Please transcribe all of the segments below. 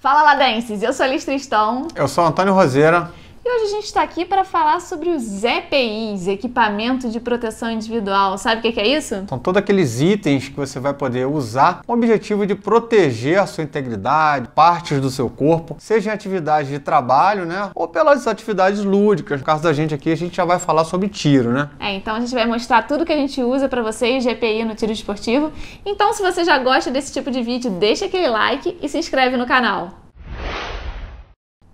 Fala Ladenses, eu sou a Liz Tristão. Eu sou Antônio Roseira hoje a gente está aqui para falar sobre os EPIs, Equipamento de Proteção Individual. Sabe o que, que é isso? São todos aqueles itens que você vai poder usar com o objetivo de proteger a sua integridade, partes do seu corpo, seja em atividades de trabalho, né? Ou pelas atividades lúdicas. No caso da gente aqui, a gente já vai falar sobre tiro, né? É, então a gente vai mostrar tudo que a gente usa para vocês de EPI no tiro esportivo. Então, se você já gosta desse tipo de vídeo, deixa aquele like e se inscreve no canal.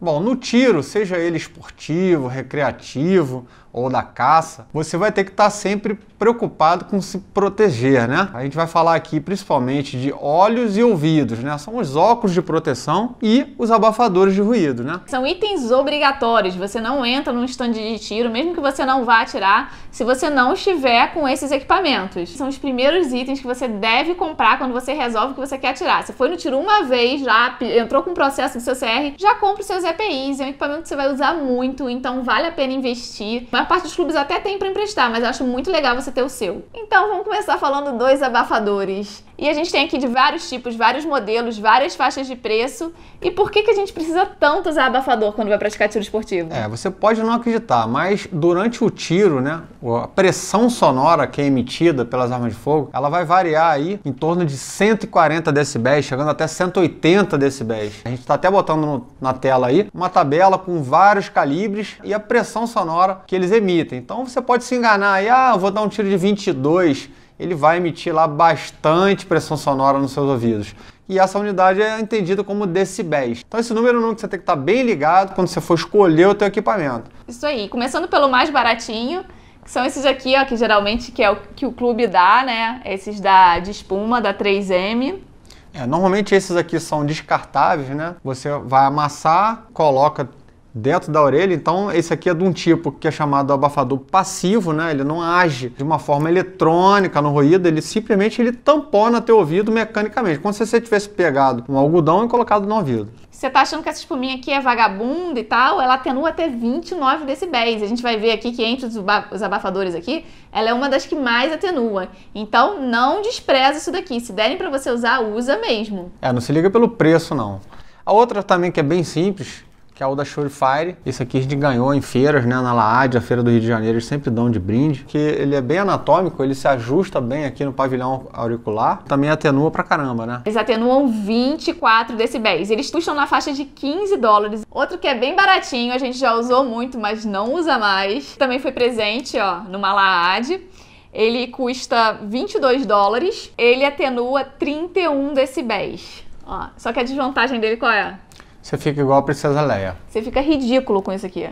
Bom, no tiro, seja ele esportivo, recreativo ou da caça, você vai ter que estar tá sempre preocupado com se proteger, né? A gente vai falar aqui principalmente de olhos e ouvidos, né? São os óculos de proteção e os abafadores de ruído, né? São itens obrigatórios. Você não entra num stand de tiro, mesmo que você não vá atirar, se você não estiver com esses equipamentos. São os primeiros itens que você deve comprar quando você resolve que você quer atirar. Se foi no tiro uma vez, já entrou com o processo do seu CR, já compra os seus EPIs, é um equipamento que você vai usar muito, então vale a pena investir. A maior parte dos clubes até tem para emprestar, mas eu acho muito legal você ter o seu. Então vamos começar falando dois abafadores. E a gente tem aqui de vários tipos, vários modelos, várias faixas de preço. E por que, que a gente precisa tanto usar abafador quando vai praticar tiro esportivo? É, você pode não acreditar, mas durante o tiro, né, a pressão sonora que é emitida pelas armas de fogo, ela vai variar aí em torno de 140 decibéis, chegando até 180 decibéis. A gente está até botando no, na tela aí uma tabela com vários calibres e a pressão sonora que eles emitem. Então você pode se enganar aí, ah, vou dar um tiro de 22 ele vai emitir lá bastante pressão sonora nos seus ouvidos. E essa unidade é entendida como decibéis. Então esse número é um número que você tem que estar tá bem ligado quando você for escolher o teu equipamento. Isso aí, começando pelo mais baratinho, que são esses aqui, ó, que geralmente que é o que o clube dá, né? Esses da de espuma da 3M. É, normalmente esses aqui são descartáveis, né? Você vai amassar, coloca dentro da orelha. Então, esse aqui é de um tipo que é chamado abafador passivo, né? Ele não age de uma forma eletrônica no ruído, ele simplesmente ele tampona teu ouvido mecanicamente, como se você tivesse pegado um algodão e colocado no ouvido. Você tá achando que essa espuminha aqui é vagabunda e tal? Ela atenua até 29 decibéis. A gente vai ver aqui que entre os abafadores aqui, ela é uma das que mais atenua. Então, não despreza isso daqui. Se derem para você usar, usa mesmo. É, não se liga pelo preço não. A outra também que é bem simples, que é o da Surefire. Esse aqui a gente ganhou em feiras, né? Na Laad, a feira do Rio de Janeiro, eles sempre dão de brinde. Que ele é bem anatômico, ele se ajusta bem aqui no pavilhão auricular. Também atenua pra caramba, né? Eles atenuam 24 decibéis. Eles custam na faixa de 15 dólares. Outro que é bem baratinho, a gente já usou muito, mas não usa mais. Também foi presente, ó, numa Laad. Ele custa 22 dólares. Ele atenua 31 decibéis. Ó, só que a desvantagem dele qual é? Você fica igual a Princesa Leia. Você fica ridículo com isso aqui.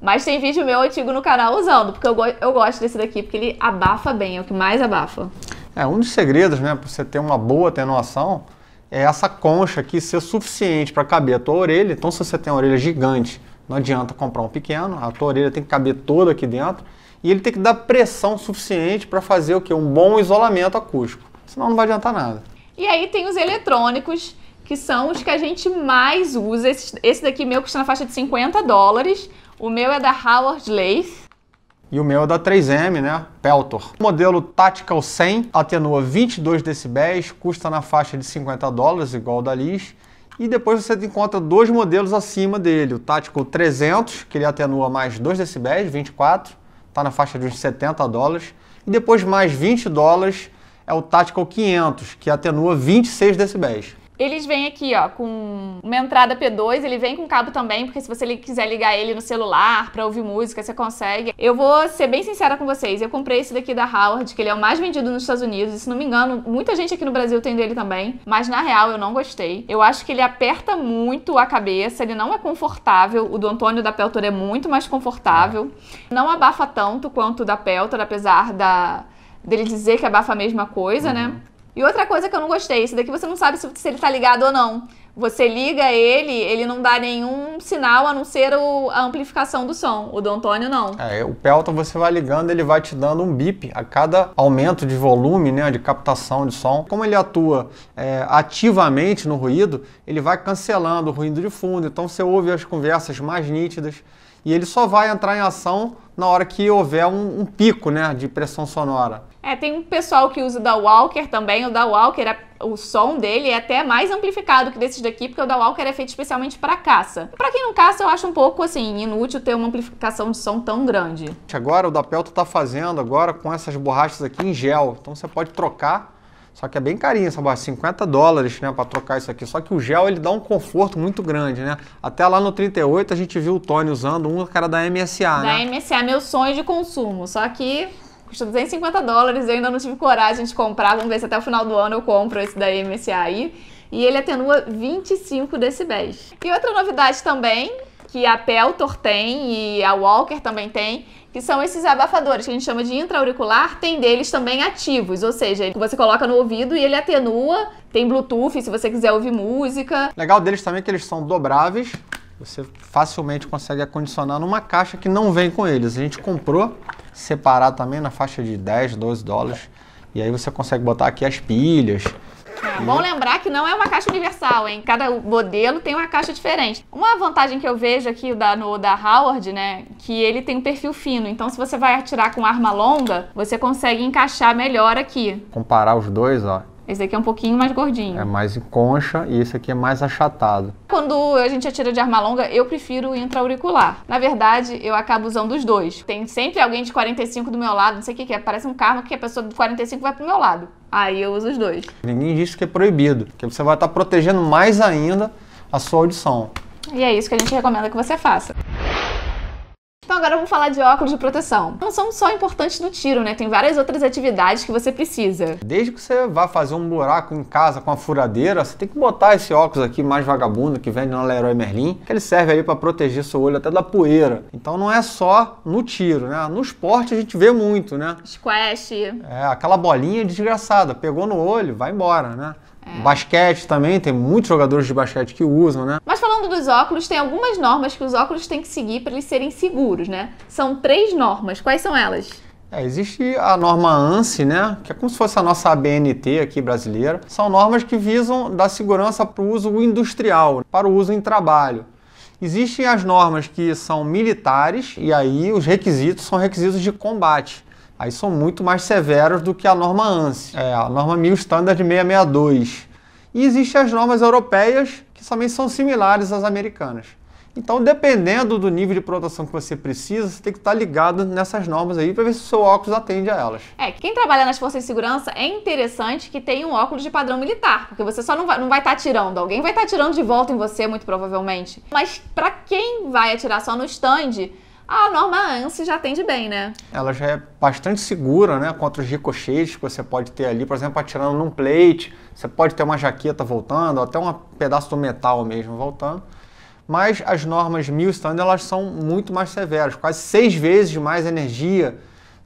Mas tem vídeo meu antigo no canal usando, porque eu, go eu gosto desse daqui, porque ele abafa bem, é o que mais abafa. É, um dos segredos, né, para você ter uma boa atenuação, é essa concha aqui ser suficiente para caber a tua orelha. Então, se você tem uma orelha gigante, não adianta comprar um pequeno, a tua orelha tem que caber toda aqui dentro. E ele tem que dar pressão suficiente para fazer o que? Um bom isolamento acústico. Senão não vai adiantar nada. E aí tem os eletrônicos, que são os que a gente mais usa. Esse, esse daqui meu custa na faixa de 50 dólares. O meu é da Howard Leith. E o meu é da 3M, né? Peltor. O modelo Tactical 100 atenua 22 decibéis, custa na faixa de 50 dólares, igual o da Liz. E depois você encontra dois modelos acima dele. O Tactical 300, que ele atenua mais 2 decibéis, 24, está na faixa de uns 70 dólares. E depois mais 20 dólares é o Tactical 500, que atenua 26 decibéis. Eles vêm aqui, ó, com uma entrada P2, ele vem com cabo também, porque se você quiser ligar ele no celular para ouvir música, você consegue. Eu vou ser bem sincera com vocês, eu comprei esse daqui da Howard, que ele é o mais vendido nos Estados Unidos, e se não me engano, muita gente aqui no Brasil tem dele também, mas na real eu não gostei. Eu acho que ele aperta muito a cabeça, ele não é confortável, o do Antônio da Peltor é muito mais confortável, não abafa tanto quanto o da Peltor, apesar da dele dizer que abafa a mesma coisa, né? Uhum. E outra coisa que eu não gostei, esse daqui você não sabe se, se ele tá ligado ou não. Você liga ele, ele não dá nenhum sinal a não ser o, a amplificação do som. O do Antônio não. É, o Pelton você vai ligando, ele vai te dando um bip a cada aumento de volume, né, de captação de som. Como ele atua é, ativamente no ruído, ele vai cancelando o ruído de fundo, então você ouve as conversas mais nítidas e ele só vai entrar em ação na hora que houver um, um, pico né, de pressão sonora. É, tem um pessoal que usa o da Walker também. O da Walker, o som dele é até mais amplificado que desses daqui, porque o da Walker é feito especialmente para caça. Para quem não caça, eu acho um pouco assim inútil ter uma amplificação de som tão grande. Agora o da Pelto está fazendo agora com essas borrachas aqui em gel. Então você pode trocar só que é bem carinho essa 50 dólares, né, para trocar isso aqui. Só que o gel ele dá um conforto muito grande, né? Até lá no 38 a gente viu o Tony usando um cara da MSA, da né? MSA, meu sonho de consumo. Só que custa 250 dólares, eu ainda não tive coragem de comprar. Vamos ver se até o final do ano eu compro esse da MSA aí. E ele atenua 25 decibéis. E outra novidade também, que a Peltor tem e a Walker também tem, que são esses abafadores que a gente chama de intraauricular, tem deles também ativos, ou seja, você coloca no ouvido e ele atenua, tem Bluetooth se você quiser ouvir música. Legal deles também é que eles são dobráveis, você facilmente consegue acondicionar numa caixa que não vem com eles. A gente comprou separado também na faixa de 10, 12 dólares. E aí você consegue botar aqui as pilhas, é bom lembrar que não é uma caixa universal, hein? Cada modelo tem uma caixa diferente. Uma vantagem que eu vejo aqui da, no, da Howard, né? Que ele tem um perfil fino. Então, se você vai atirar com arma longa, você consegue encaixar melhor aqui. Comparar os dois, ó. Esse aqui é um pouquinho mais gordinho. É mais em concha e esse aqui é mais achatado. Quando a gente atira de arma longa, eu prefiro intra-auricular. Na verdade, eu acabo usando os dois. Tem sempre alguém de 45 do meu lado, não sei o que, que é. Parece um carro que a pessoa de 45 vai pro meu lado. Aí eu uso os dois. Ninguém diz que é proibido, porque você vai estar tá protegendo mais ainda a sua audição. E é isso que a gente recomenda que você faça. Então agora eu vou falar de óculos de proteção. Não são só importantes no tiro, né? Tem várias outras atividades que você precisa. Desde que você vá fazer um buraco em casa com a furadeira, você tem que botar esse óculos aqui mais vagabundo que vende na Leroy Merlin, que ele serve aí para proteger seu olho até da poeira. Então não é só no tiro, né? No esporte a gente vê muito, né? Squash. É, aquela bolinha desgraçada, pegou no olho, vai embora, né? É. Basquete também, tem muitos jogadores de basquete que usam, né? Mas falando dos óculos, tem algumas normas que os óculos têm que seguir para eles serem seguros, né? São três normas, quais são elas? É, existe a norma ANSI, né, que é como se fosse a nossa ABNT aqui brasileira. São normas que visam dar segurança para o uso industrial, para o uso em trabalho. Existem as normas que são militares, e aí os requisitos são requisitos de combate aí são muito mais severos do que a norma ANSI, é, a norma 1000 Standard 662. E existem as normas europeias, que também são similares às americanas. Então, dependendo do nível de proteção que você precisa, você tem que estar ligado nessas normas aí para ver se o seu óculos atende a elas. É, quem trabalha nas forças de segurança é interessante que tenha um óculos de padrão militar, porque você só não vai, não vai estar tá atirando, alguém vai estar tá atirando de volta em você, muito provavelmente. Mas para quem vai atirar só no stand, a norma ANSI já atende bem, né? Ela já é bastante segura, né? Contra os ricochetes que você pode ter ali, por exemplo, atirando num plate, você pode ter uma jaqueta voltando, até um pedaço do metal mesmo voltando. Mas as normas mil standard elas são muito mais severas, quase seis vezes mais energia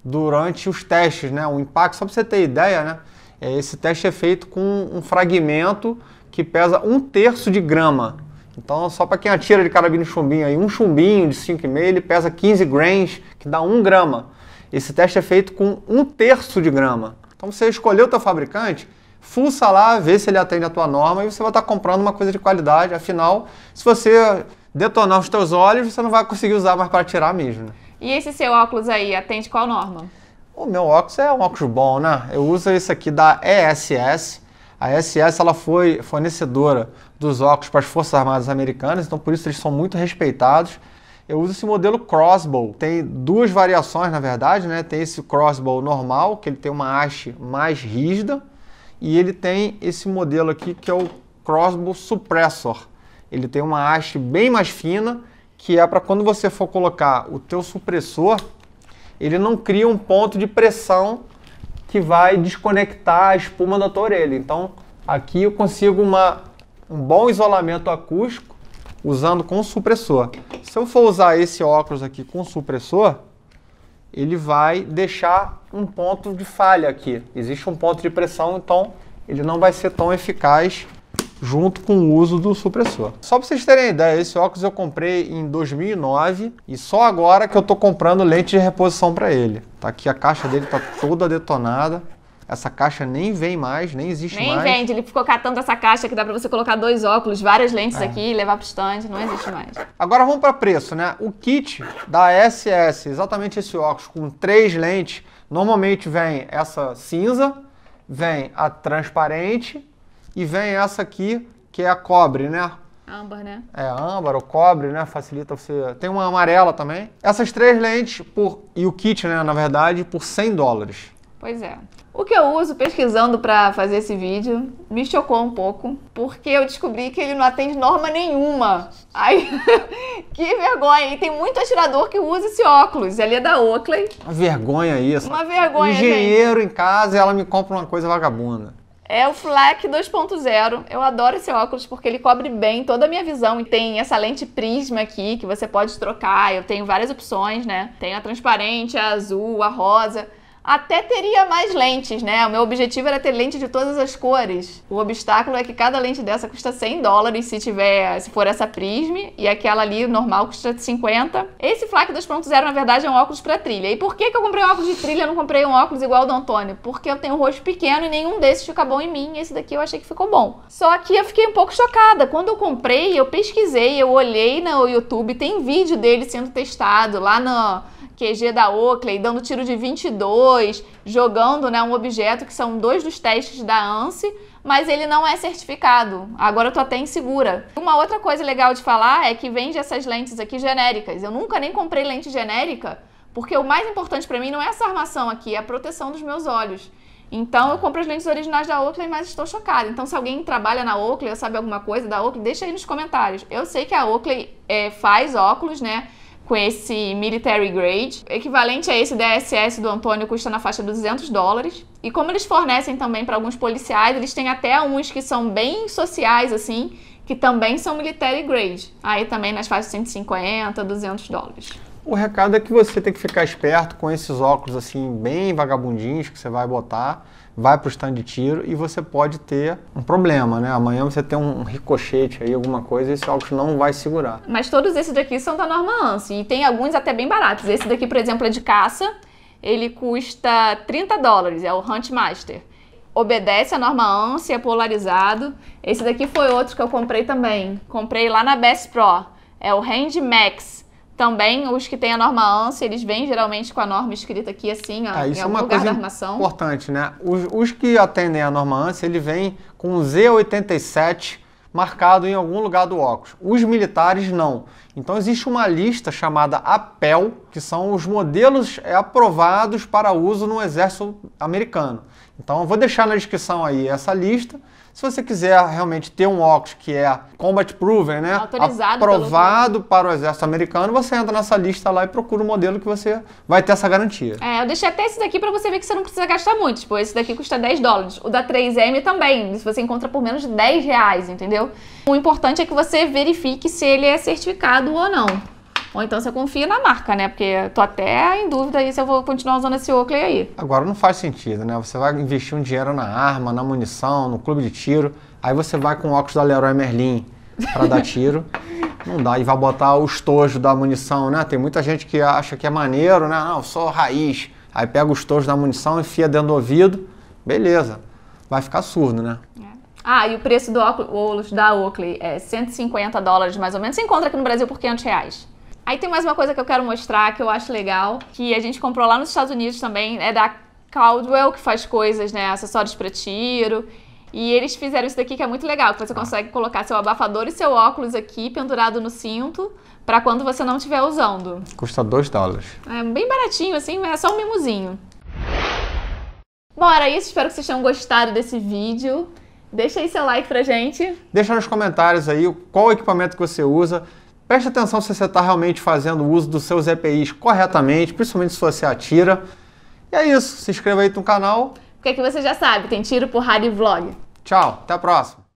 durante os testes, né? O impacto, só para você ter ideia, né? É, esse teste é feito com um fragmento que pesa um terço de grama então, só para quem atira de carabina chumbinho aí, um chumbinho de 5,5, ele pesa 15 grains, que dá 1 grama. Esse teste é feito com um terço de grama. Então, você escolheu o teu fabricante, fuça lá, vê se ele atende a tua norma e você vai estar comprando uma coisa de qualidade. Afinal, se você detonar os teus olhos, você não vai conseguir usar mais para tirar mesmo. Né? E esse seu óculos aí, atende qual norma? O meu óculos é um óculos bom, né? Eu uso esse aqui da ESS. A ESS ela foi fornecedora dos óculos para as Forças Armadas Americanas, então por isso eles são muito respeitados. Eu uso esse modelo crossbow. Tem duas variações, na verdade, né? Tem esse crossbow normal, que ele tem uma haste mais rígida, e ele tem esse modelo aqui que é o crossbow suppressor. Ele tem uma haste bem mais fina, que é para quando você for colocar o teu supressor, ele não cria um ponto de pressão que vai desconectar a espuma da tua orelha. Então, aqui eu consigo uma um bom isolamento acústico usando com supressor. Se eu for usar esse óculos aqui com supressor, ele vai deixar um ponto de falha aqui. Existe um ponto de pressão, então ele não vai ser tão eficaz junto com o uso do supressor. Só para vocês terem ideia, esse óculos eu comprei em 2009 e só agora que eu estou comprando lente de reposição para ele. Tá aqui a caixa dele tá toda detonada essa caixa nem vem mais, nem existe nem mais. Nem vende, ele ficou catando essa caixa que dá para você colocar dois óculos, várias lentes é. aqui e levar pro stand, não existe mais. Agora vamos para preço, né? O kit da SS, exatamente esse óculos com três lentes, normalmente vem essa cinza, vem a transparente e vem essa aqui que é a cobre, né? Âmbar, né? É, âmbar ou cobre, né? Facilita você. Tem uma amarela também. Essas três lentes por e o kit, né, na verdade, por 100 dólares. Pois é. O que eu uso pesquisando para fazer esse vídeo me chocou um pouco, porque eu descobri que ele não atende norma nenhuma. Ai, que vergonha! E tem muito atirador que usa esse óculos. Ele é da Oakley. Uma vergonha isso. Uma vergonha, Engenheiro gente. em casa e ela me compra uma coisa vagabunda. É o Fleck 2.0. Eu adoro esse óculos porque ele cobre bem toda a minha visão. E tem essa lente prisma aqui que você pode trocar. Eu tenho várias opções, né? Tem a transparente, a azul, a rosa até teria mais lentes, né? O meu objetivo era ter lente de todas as cores. O obstáculo é que cada lente dessa custa 100 dólares se tiver, se for essa prisme, e aquela ali normal custa 50. Esse FLAC 2.0 na verdade é um óculos para trilha. E por que, que eu comprei um óculos de trilha, e não comprei um óculos igual ao do Antônio? Porque eu tenho um rosto pequeno e nenhum desses fica bom em mim. Esse daqui eu achei que ficou bom. Só que eu fiquei um pouco chocada. Quando eu comprei, eu pesquisei, eu olhei no YouTube, tem vídeo dele sendo testado lá no QG da Oakley, dando tiro de 22, jogando né, um objeto que são dois dos testes da ANSI, mas ele não é certificado. Agora eu tô até insegura. Uma outra coisa legal de falar é que vende essas lentes aqui genéricas. Eu nunca nem comprei lente genérica, porque o mais importante para mim não é essa armação aqui, é a proteção dos meus olhos. Então eu compro as lentes originais da Oakley, mas estou chocada. Então se alguém trabalha na Oakley ou sabe alguma coisa da Oakley, deixa aí nos comentários. Eu sei que a Oakley é, faz óculos, né? com esse military grade. Equivalente a esse DSS do Antônio custa na faixa dos 200 dólares. E como eles fornecem também para alguns policiais, eles têm até uns que são bem sociais assim, que também são military grade. Aí também nas faixas de 150, 200 dólares. O recado é que você tem que ficar esperto com esses óculos assim bem vagabundinhos que você vai botar vai para o stand de tiro e você pode ter um problema, né? Amanhã você tem um ricochete aí, alguma coisa, e esse óculos não vai segurar. Mas todos esses daqui são da Norma Anse e tem alguns até bem baratos. Esse daqui, por exemplo, é de caça, ele custa 30 dólares, é o Huntmaster. Obedece a norma ANSI, é polarizado. Esse daqui foi outro que eu comprei também. Comprei lá na Best Pro. É o Range Max. Também os que têm a norma ANSI, eles vêm geralmente com a norma escrita aqui assim, ó, é, isso em é algum é uma lugar coisa da armação. importante, né? Os, os que atendem a norma ANSI, ele vem com Z87 marcado em algum lugar do óculos. Os militares não. Então existe uma lista chamada APEL, que são os modelos é, aprovados para uso no exército americano. Então eu vou deixar na descrição aí essa lista se você quiser realmente ter um óculos que é combat proven, né? Autorizado aprovado pelo... para o exército americano, você entra nessa lista lá e procura o um modelo que você vai ter essa garantia. É, eu deixei até esse daqui para você ver que você não precisa gastar muito. Tipo, esse daqui custa 10 dólares. O da 3M também, se você encontra por menos de 10 reais, entendeu? O importante é que você verifique se ele é certificado ou não. Ou então você confia na marca, né? Porque tô até em dúvida aí se eu vou continuar usando esse Oakley aí. Agora não faz sentido, né? Você vai investir um dinheiro na arma, na munição, no clube de tiro, aí você vai com o óculos da Leroy Merlin para dar tiro. não dá, e vai botar o estojo da munição, né? Tem muita gente que acha que é maneiro, né? Não, só raiz. Aí pega o estojo da munição, enfia dentro do ouvido, beleza. Vai ficar surdo, né? É. Ah, e o preço do óculos da Oakley é 150 dólares mais ou menos. Você encontra aqui no Brasil por 500 reais. Aí tem mais uma coisa que eu quero mostrar que eu acho legal, que a gente comprou lá nos Estados Unidos também, é da Caldwell, que faz coisas, né, acessórios para tiro. E eles fizeram isso daqui que é muito legal, que você tá. consegue colocar seu abafador e seu óculos aqui pendurado no cinto para quando você não estiver usando. Custa 2 dólares. É bem baratinho, assim, é só um mimozinho. Bom, era é isso. Espero que vocês tenham gostado desse vídeo. Deixa aí seu like pra gente. Deixa nos comentários aí qual equipamento que você usa. Preste atenção se você está realmente fazendo uso dos seus EPIs corretamente, principalmente se você atira. E é isso. Se inscreva aí no canal. Porque aqui você já sabe, tem tiro, porrada e vlog. Tchau, até a próxima.